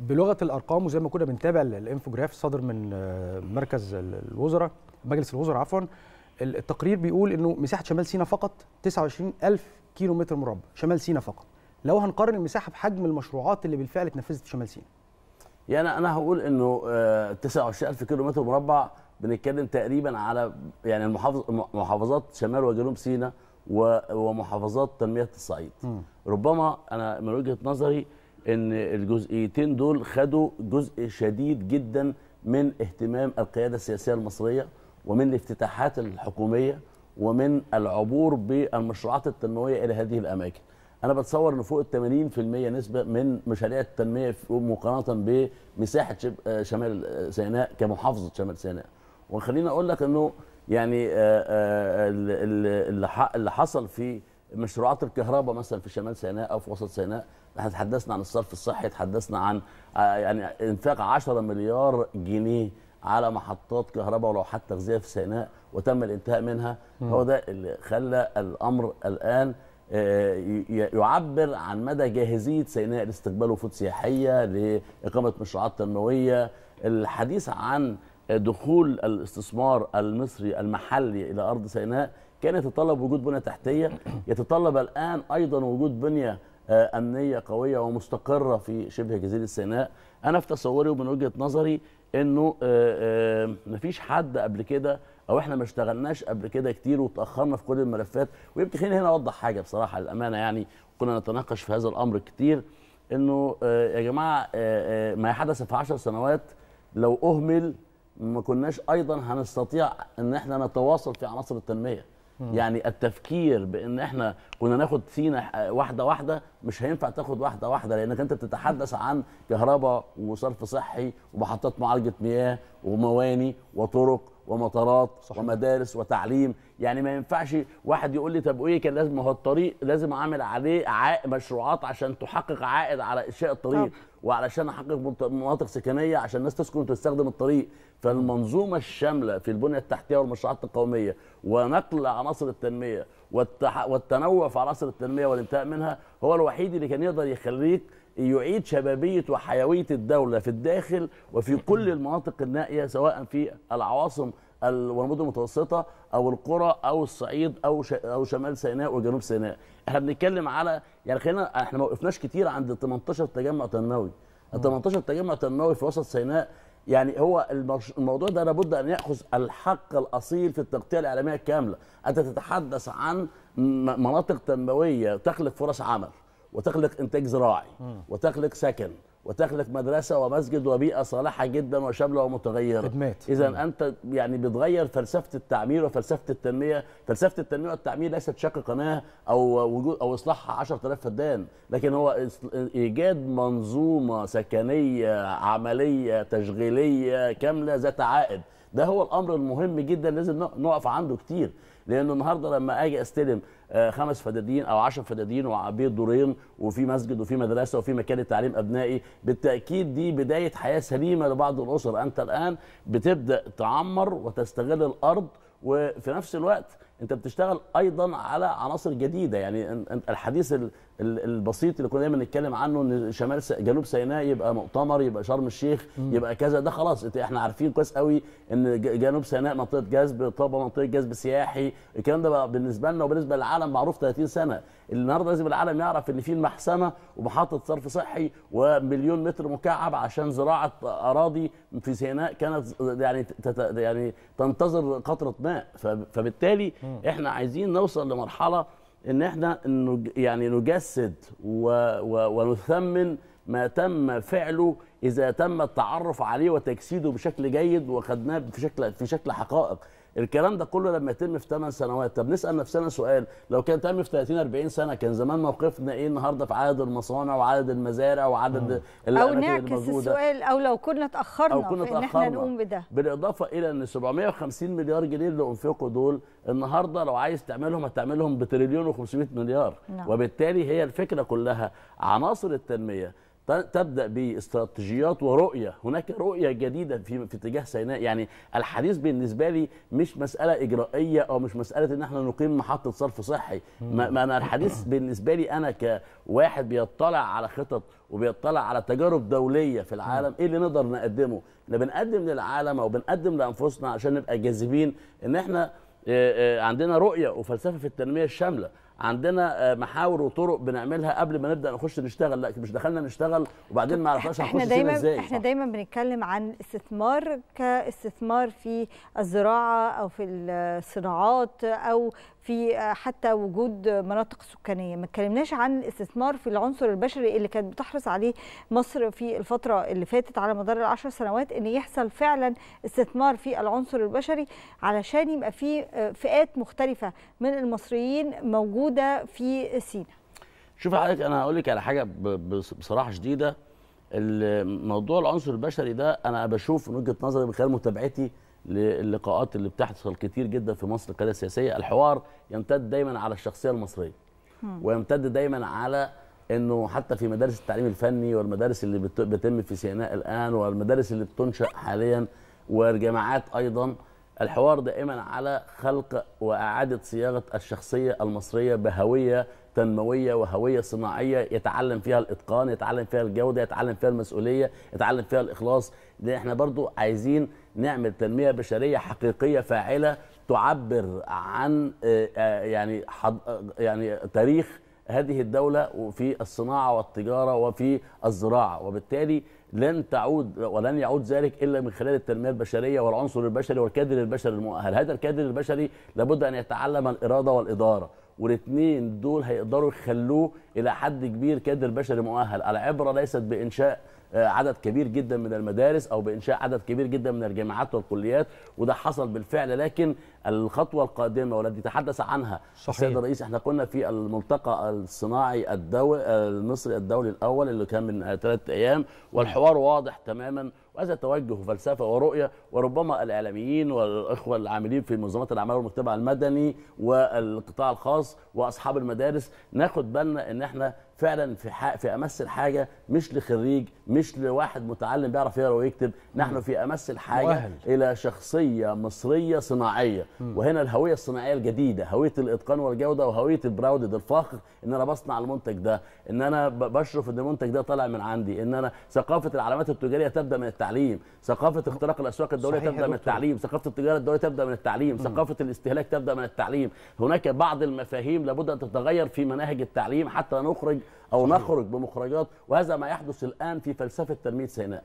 بلغه الارقام وزي ما كنا بنتابع الانفوجراف صادر من آه، مركز الوزراء مجلس الوزراء عفوا التقرير بيقول انه مساحه شمال سيناء فقط 29000 كيلو متر مربع شمال سيناء فقط لو هنقارن المساحه بحجم المشروعات اللي بالفعل اتنفذت في شمال سيناء يعني انا هقول انه 29000 كيلو متر مربع بنتكلم تقريبا على يعني المحافظ محافظات شمال وجنوب سيناء ومحافظات تنميه الصعيد م. ربما انا من وجهه نظري ان الجزئيتين دول خدوا جزء شديد جدا من اهتمام القياده السياسيه المصريه ومن الافتتاحات الحكوميه ومن العبور بالمشروعات التنمويه الى هذه الاماكن. انا بتصور ان فوق ال 80% نسبه من مشاريع التنميه مقارنه بمساحه آه، شمال سيناء كمحافظه شمال سيناء. وخليني اقول لك انه يعني آه، آه، اللي حصل في مشروعات الكهرباء مثلا في شمال سيناء او في وسط سيناء تحدثنا عن الصرف الصحي تحدثنا عن آه، يعني انفاق 10 مليار جنيه على محطات كهرباء ولوحات تغذيه في سيناء وتم الانتهاء منها هو ده اللي خلى الامر الان آه، يعبر عن مدى جاهزيه سيناء لاستقبال وفود سياحيه لاقامه مشروعات تنمويه الحديث عن دخول الاستثمار المصري المحلي الى ارض سيناء كان يتطلب وجود بنيه تحتيه يتطلب الان ايضا وجود بنيه آه، امنيه قويه ومستقره في شبه جزيره سيناء انا في تصوري ومن وجهه نظري انه آه، آه، مفيش حد قبل كده او احنا ما اشتغلناش قبل كده كتير وتاخرنا في كل الملفات ويمكن خليني هنا اوضح حاجه بصراحه للأمانة يعني كنا نتناقش في هذا الامر كتير انه يا جماعه ما حدث في 10 سنوات لو اهمل ما كناش ايضا هنستطيع ان احنا نتواصل في عناصر التنميه يعني التفكير بان احنا كنا ناخد سينا واحده واحده مش هينفع تاخد واحده واحده لانك انت بتتحدث عن كهرباء وصرف صحي ومحطات معالجه مياه ومواني وطرق ومطارات صحيح. ومدارس وتعليم يعني ما ينفعش واحد يقول لي طب ايه كان لازم هو الطريق لازم اعمل عليه عائد مشروعات عشان تحقق عائد على انشاء الطريق طب. وعلشان احقق مناطق سكنيه عشان الناس تسكن وتستخدم الطريق فالمنظومه الشامله في البنيه التحتيه والمشروعات القوميه ونقل عناصر التنميه والتنوع في عناصر التنميه والانتهاء منها هو الوحيد اللي كان يقدر يخليك يعيد شبابيه وحيويه الدوله في الداخل وفي كل المناطق النائيه سواء في العواصم والمدن المتوسطه او القرى او الصعيد او او شمال سيناء وجنوب سيناء احنا بنتكلم على يعني خلينا احنا ما وقفناش كتير عند 18 تجمع تنموي 18 تجمع تنموي في وسط سيناء يعني هو الموضوع ده لابد ان ياخذ الحق الاصيل في التغطيه الاعلاميه الكامله، انت تتحدث عن مناطق تنمويه تخلق فرص عمل وتخلق انتاج زراعي وتخلق سكن وتخلق مدرسه ومسجد وبيئه صالحه جدا وشامله ومتغيره خدمات اذا أيوة. انت يعني بتغير فلسفه التعمير وفلسفه التنميه فلسفه التنميه والتعمير ليست شق قناه او وجود او اصلاحها 10000 فدان لكن هو ايجاد منظومه سكنيه عمليه تشغيليه كامله ذات عائد ده هو الامر المهم جدا لازم نقف عنده كتير لان النهارده لما اجي استلم آه، خمس فدادين او عشر فدادين وعبيد دورين وفي مسجد وفي مدرسه وفي مكان لتعليم ابنائي بالتاكيد دي بدايه حياه سليمه لبعض الاسر انت الان بتبدا تعمر وتستغل الارض وفي نفس الوقت انت بتشتغل ايضا على عناصر جديده يعني الحديث البسيط اللي كنا دايما نتكلم عنه ان شمال جنوب سيناء يبقى مؤتمر يبقى شرم الشيخ يبقى كذا ده خلاص احنا عارفين كويس قوي ان جنوب سيناء منطقه جذب طابه منطقه جذب سياحي الكلام ده بقى بالنسبه لنا وبالنسبه للعالم معروف 30 سنه النهارده لازم العالم يعرف ان في المحسمه ومحطه صرف صحي ومليون متر مكعب عشان زراعه اراضي في سيناء كانت يعني يعني تنتظر قطره ماء فبالتالي احنا عايزين نوصل لمرحله ان احنا يعني نجسد و و ونثمن ما تم فعله اذا تم التعرف عليه وتجسيده بشكل جيد وخدناه شكل في شكل حقائق الكلام ده كله لما يتم في 8 سنوات طب نسال نفسنا سؤال لو كان تم في 30 40 سنه كان زمان موقفنا ايه النهارده في عدد المصانع وعدد المزارع وعدد آه. او نعكس السؤال او لو كنا اتاخرنا أو كنا ان احنا نقوم بده بالاضافه الى ان 750 مليار جنيه اللي انفقوا دول النهارده لو عايز تعملهم هتعملهم بتريليون و500 مليار نعم. وبالتالي هي الفكره كلها عناصر التنميه تبدا باستراتيجيات ورؤيه هناك رؤيه جديده في في اتجاه سيناء يعني الحديث بالنسبه لي مش مساله اجرائيه او مش مساله ان احنا نقيم محطه صرف صحي ما, ما انا الحديث بالنسبه لي انا كواحد بيطلع على خطط وبيطلع على تجارب دوليه في العالم ايه اللي نقدر نقدمه احنا بنقدم للعالم او بنقدم لانفسنا عشان نبقى جاذبين ان احنا آه، آه، عندنا رؤيه وفلسفه في التنميه الشامله عندنا آه، محاور وطرق بنعملها قبل ما نبدا نخش نشتغل لا مش دخلنا نشتغل وبعدين ما عرفناش هنخش ازاي احنا دايما بنتكلم عن استثمار كاستثمار في الزراعه او في الصناعات او في آه، حتى وجود مناطق سكانيه ما اتكلمناش عن الاستثمار في العنصر البشري اللي كانت بتحرص عليه مصر في الفتره اللي فاتت على مدار العشر سنوات ان يحصل فعلا استثمار في العنصر البشري علشان يبقى في آه، فئات مختلفه من المصريين موجود موجوده في سينا شوف حضرتك انا هقول لك على حاجه بصراحه شديده الموضوع العنصر البشري ده انا بشوف من وجهه نظري من خلال متابعتي للقاءات اللي بتحصل كتير جدا في مصر القياده السياسيه الحوار يمتد دايما على الشخصيه المصريه ويمتد دايما على انه حتى في مدارس التعليم الفني والمدارس اللي بتتم في سيناء الان والمدارس اللي بتنشا حاليا والجامعات ايضا الحوار دائما على خلق وإعادة صياغة الشخصية المصرية بهوية تنموية وهوية صناعية يتعلم فيها الإتقان يتعلم فيها الجودة يتعلم فيها المسؤولية يتعلم فيها الإخلاص لأن احنا برضو عايزين نعمل تنمية بشرية حقيقية فاعلة تعبر عن آه، آه، يعني حض... آه، يعني تاريخ هذه الدولة وفي الصناعة والتجارة وفي الزراعة وبالتالي لن تعود ولن يعود ذلك الا من خلال التنميه البشريه والعنصر البشري والكادر البشري المؤهل، هذا الكادر البشري لابد ان يتعلم الاراده والاداره، والاثنين دول هيقدروا يخلوه الى حد كبير كادر بشري مؤهل، العبره ليست بانشاء آه، عدد كبير جدا من المدارس او بانشاء عدد كبير جدا من الجامعات والكليات وده حصل بالفعل لكن الخطوه القادمه والتي تحدث عنها السيد الرئيس احنا كنا في الملتقى الصناعي الدولي المصري الدولي الاول اللي كان من ثلاث ايام والحوار واضح تماما وهذا توجه وفلسفه ورؤيه وربما الاعلاميين والاخوه العاملين في منظمات الاعمال والمجتمع المدني والقطاع الخاص واصحاب المدارس ناخد بالنا ان احنا فعلا في حق في امس الحاجه مش لخريج مش لواحد متعلم بيعرف يقرا ويكتب نحن في امس الحاجه مؤهل. الى شخصيه مصريه صناعيه مم. وهنا الهويه الصناعيه الجديده هويه الاتقان والجوده وهويه البراود الفخر ان انا بصنع المنتج ده ان انا بشرف ان المنتج ده طالع من عندي ان انا ثقافه العلامات التجاريه تبدا من التعليم ثقافه اختراق الاسواق الدوليه تبدا دكتور. من التعليم ثقافه التجاره الدوليه تبدا من التعليم مم. ثقافه الاستهلاك تبدا من التعليم هناك بعض المفاهيم لابد ان تتغير في مناهج التعليم حتى نخرج او صحيح. نخرج بمخرجات وهذا ما يحدث الان في فلسفه تنميه سيناء